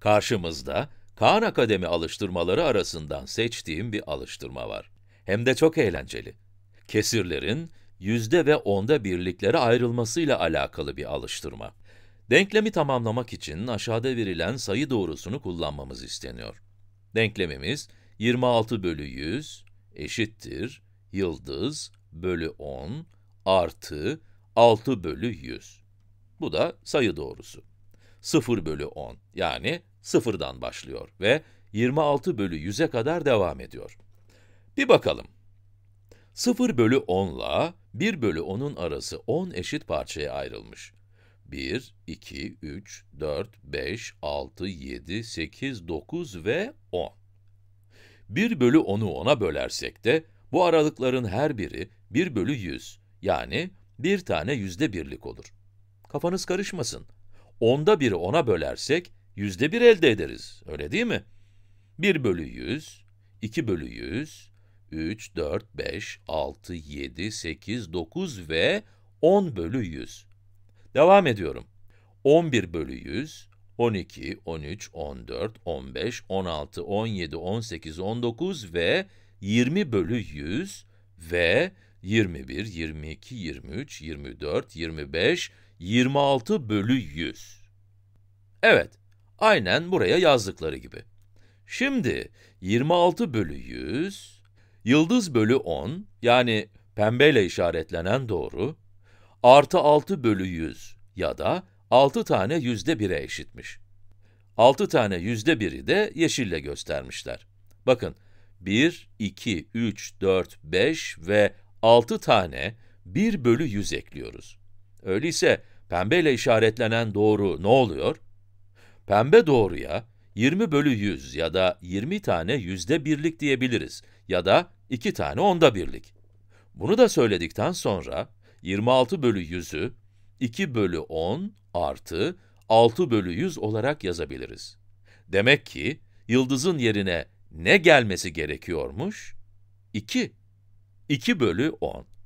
Karşımızda Kaan Akademi alıştırmaları arasından seçtiğim bir alıştırma var. Hem de çok eğlenceli. Kesirlerin yüzde ve onda birliklere ayrılmasıyla alakalı bir alıştırma. Denklemi tamamlamak için aşağıda verilen sayı doğrusunu kullanmamız isteniyor. Denklemimiz 26 bölü 100 eşittir yıldız bölü 10 artı 6 bölü 100. Bu da sayı doğrusu. 0 bölü 10 yani 0'dan başlıyor ve 26 bölü 100'e kadar devam ediyor. Bir bakalım. 0 bölü 10 ile 1 bölü 10'un arası 10 eşit parçaya ayrılmış. 1, 2, 3, 4, 5, 6, 7, 8, 9 ve 10. 1 bölü 10'u 10'a bölersek de, bu aralıkların her biri 1 bölü 100, yani bir tane yüzde birlik olur. Kafanız karışmasın onda biri ona bölersek yüzde bir elde ederiz. Öyle değil mi? 1 bölü 100, 2 bölü 100, 3, 4, 5, 6, 7, 8, 9 ve 10 bölü 100. Devam ediyorum. 11 bölü 100, 12, 13, 14, 15, 16, 17, 18, 19 ve 20 bölü 100 ve 21, 22, 23, 24, 25, 26 bölü 100. Evet, aynen buraya yazdıkları gibi. Şimdi 26 bölü 100, yıldız bölü 10, yani pembeyle işaretlenen doğru, artı 6 bölü 100 ya da 6 tane yüzde bire eşitmiş. 6 tane yüzde biri de yeşille göstermişler. Bakın, 1, 2, 3, 4, 5 ve 6 tane 1 bölü 100 ekliyoruz. Öyleyse pembeyle işaretlenen doğru ne oluyor? Pembe doğruya 20 bölü 100 ya da 20 tane yüzde birlik diyebiliriz ya da 2 tane onda birlik. Bunu da söyledikten sonra 26 bölü 100'ü 2 bölü 10 artı 6 bölü 100 olarak yazabiliriz. Demek ki yıldızın yerine ne gelmesi gerekiyormuş? 2. 2 bölü 10.